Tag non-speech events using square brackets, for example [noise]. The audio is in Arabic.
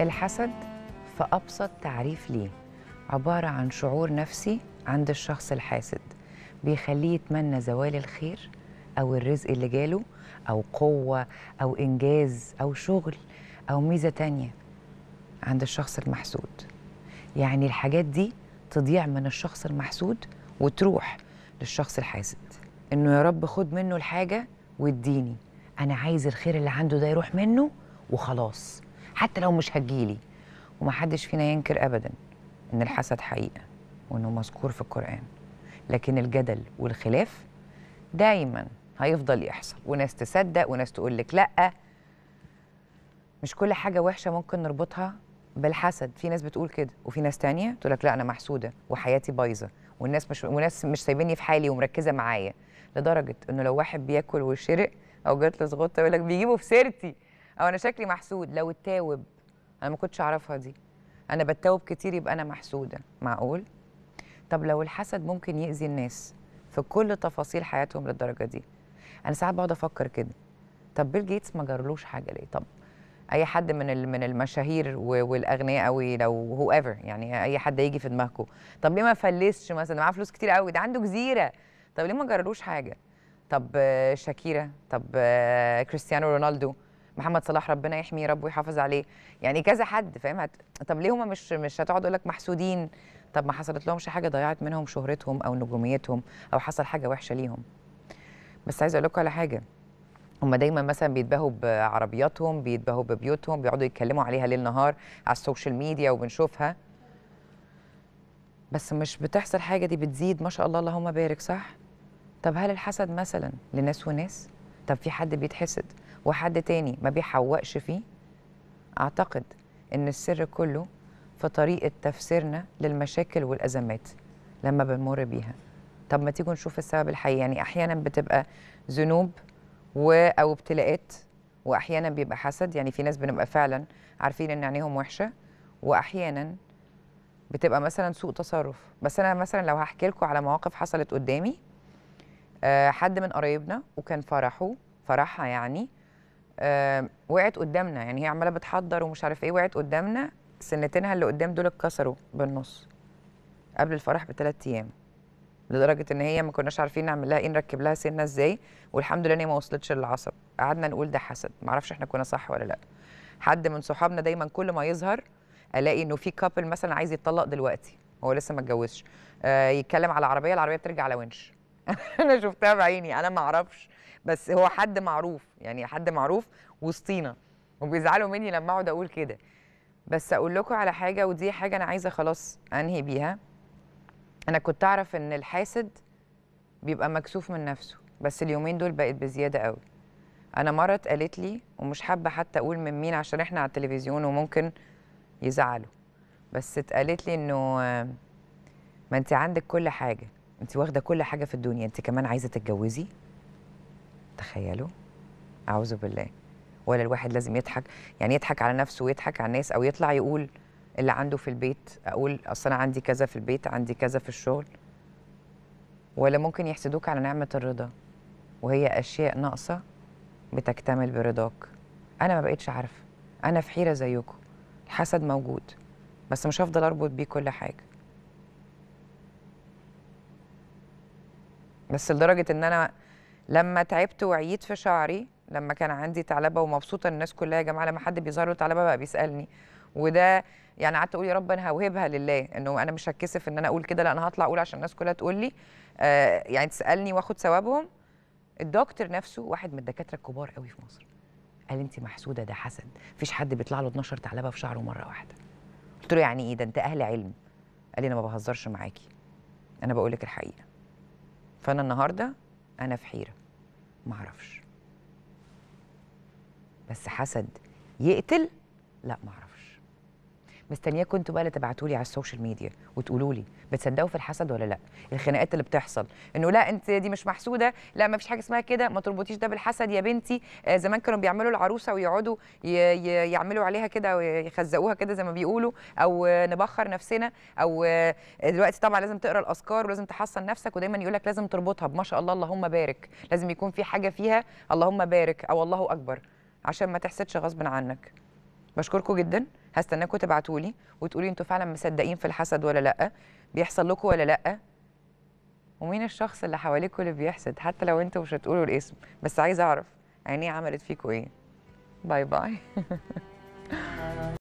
الحسد في أبسط تعريف ليه عبارة عن شعور نفسي عند الشخص الحاسد بيخليه يتمنى زوال الخير أو الرزق اللي جاله أو قوة أو إنجاز أو شغل أو ميزة تانية عند الشخص المحسود يعني الحاجات دي تضيع من الشخص المحسود وتروح للشخص الحاسد إنه يا رب خد منه الحاجة واديني أنا عايز الخير اللي عنده ده يروح منه وخلاص حتى لو مش هتجيلي ومحدش فينا ينكر ابدا ان الحسد حقيقه وانه مذكور في القران لكن الجدل والخلاف دايما هيفضل يحصل وناس تصدق وناس تقول لك لا مش كل حاجه وحشه ممكن نربطها بالحسد في ناس بتقول كده وفي ناس تانية تقول لك لا انا محسوده وحياتي بايظه والناس مش وناس مش سايبيني في حالي ومركزه معايا لدرجه انه لو واحد بياكل وشرق او جات له زغطه يقول لك بيجيبه في سيرتي او انا شكلي محسود لو التاوب انا ما كنتش اعرفها دي انا بتاوب كتير يبقى انا محسوده معقول طب لو الحسد ممكن يأذي الناس في كل تفاصيل حياتهم للدرجه دي انا ساعات بقعد افكر كده طب بيل جيتس ما جرلوش حاجه ليه طب اي حد من من المشاهير والاغنياء قوي لو هو ايفر يعني اي حد يجي في دماغكم طب ليه ما فلسش مثلا معاه فلوس كتير قوي ده عنده جزيره طب ليه ما جرلوش حاجه طب آه، شاكيرا طب آه، كريستيانو رونالدو محمد صلاح ربنا يحميه رب ويحافظ عليه يعني كذا حد فاهم هت... طب ليه هم مش مش هتقعد تقول لك محسودين طب ما حصلت لهمش حاجه ضيعت منهم شهرتهم او نجوميتهم او حصل حاجه وحشه ليهم بس عايز اقول لكم على حاجه هم دايما مثلا بيتباهوا بعربياتهم بيتباهوا ببيوتهم بيقعدوا يتكلموا عليها ليل نهار على السوشيال ميديا وبنشوفها بس مش بتحصل حاجه دي بتزيد ما شاء الله اللهم بارك صح طب هل الحسد مثلا لناس وناس طب في حد بيتحسد وحد تاني ما بيحوقش فيه اعتقد ان السر كله في طريقه تفسيرنا للمشاكل والازمات لما بنمر بيها طب ما تيجوا نشوف السبب الحقيقي يعني احيانا بتبقى ذنوب و او ابتلاءات واحيانا بيبقى حسد يعني في ناس بنبقى فعلا عارفين ان عينيهم وحشه واحيانا بتبقى مثلا سوء تصرف بس انا مثلا لو هحكي لكم على مواقف حصلت قدامي آه، حد من قرايبنا وكان فرحه فرحها يعني وقعت قدامنا يعني هي عماله بتحضر ومش عارف ايه وقعت قدامنا سنتينها اللي قدام دول اتكسروا بالنص قبل الفرح بثلاث ايام لدرجه ان هي ما كناش عارفين نعمل لها ايه نركب لها سنه ازاي والحمد لله ان هي ما وصلتش للعصب قعدنا نقول ده حسد ما اعرفش احنا كنا صح ولا لا حد من صحابنا دايما كل ما يظهر الاقي انه في كابل مثلا عايز يتطلق دلوقتي هو لسه ما اتجوزش آه يتكلم على العربيه العربيه بترجع على ونش [laughs] انا شفتها بعيني انا ما اعرفش بس هو حد معروف يعني حد معروف وسطينا وبيزعلوا مني لما اقعد اقول كده بس اقول لكم على حاجه ودي حاجه انا عايزه خلاص انهي بيها انا كنت اعرف ان الحاسد بيبقى مكسوف من نفسه بس اليومين دول بقت بزياده قوي انا مره قالت لي ومش حابه حتى اقول من مين عشان احنا على التلفزيون وممكن يزعلوا بس اتقالت لي انه ما انت عندك كل حاجه انت واخده كل حاجه في الدنيا انت كمان عايزه تتجوزي تخيلوا أعوذ بالله ولا الواحد لازم يضحك يعني يضحك على نفسه ويضحك على الناس أو يطلع يقول اللي عنده في البيت أقول أصل أنا عندي كذا في البيت عندي كذا في الشغل ولا ممكن يحسدوك على نعمة الرضا وهي أشياء ناقصة بتكتمل برضاك أنا ما بقتش عارفة أنا في حيرة زيكم الحسد موجود بس مش هفضل أربط بيه كل حاجة بس لدرجة إن أنا لما تعبت وعييت في شعري لما كان عندي تعلبه ومبسوطه الناس كلها يا جماعه لما حد بيظهر له تعلبه بقى بيسالني وده يعني قعدت اقول يا رب انا هوهبها لله انه انا مش هتكسف ان انا اقول كده لا انا هطلع اقول عشان الناس كلها تقول لي آه يعني تسالني واخد ثوابهم الدكتور نفسه واحد من الدكاتره الكبار قوي في مصر قال انت محسوده ده حسد مفيش حد بيطلع له 12 تعلبه في شعره مره واحده قلت له يعني ايه ده انت اهل علم قال لي انا ما بهزرش معاكي انا بقول لك الحقيقه فانا النهارده انا في حيره معرفش بس حسد يقتل لا معرفش مستنياكم انتوا بقى اللي تبعتوا لي على السوشيال ميديا وتقولوا لي بتصدقوا في الحسد ولا لا الخناقات اللي بتحصل انه لا انت دي مش محسوده لا ما فيش حاجه اسمها كده ما تربطيش ده بالحسد يا بنتي آه، زمان كانوا بيعملوا العروسه ويقعدوا يعملوا عليها كده ويخزقوها كده زي ما بيقولوا او نبخر نفسنا او آه، دلوقتي طبعا لازم تقرا الاذكار ولازم تحصن نفسك ودايما يقول لك لازم تربطها بما شاء الله اللهم بارك لازم يكون في حاجه فيها اللهم بارك او الله اكبر عشان ما تحسدش غصب عنك بشكركم جدا هستناكم تبعتوا لي وتقولي انتوا فعلا مصدقين في الحسد ولا لا بيحصل لكم ولا لا ومين الشخص اللي حواليكوا اللي بيحسد حتى لو انتوا مش هتقولوا الاسم بس عايزه اعرف عينيه عملت فيكوا ايه باي باي [laughs]